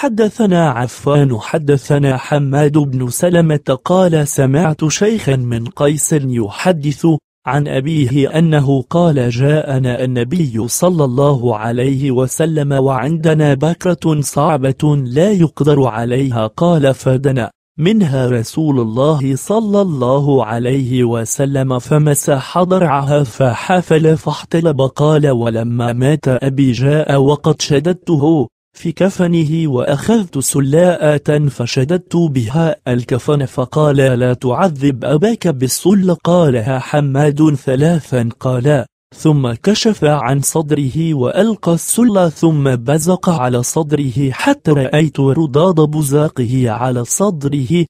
حدثنا عفان حدثنا حماد بن سلمة قال سمعت شيخا من قيس يحدث عن أبيه أنه قال جاءنا النبي صلى الله عليه وسلم وعندنا بكرة صعبة لا يقدر عليها قال فدنا منها رسول الله صلى الله عليه وسلم فمسح ضرعها فحافل فاحتلب قال ولما مات أبي جاء وقد شددته في كفنه وأخذت سلاءة فشددت بها الكفن فقال لا تعذب أباك بالصل قالها حماد ثلاثا قال ثم كشف عن صدره وألقى السل ثم بزق على صدره حتى رأيت رضاض بزاقه على صدره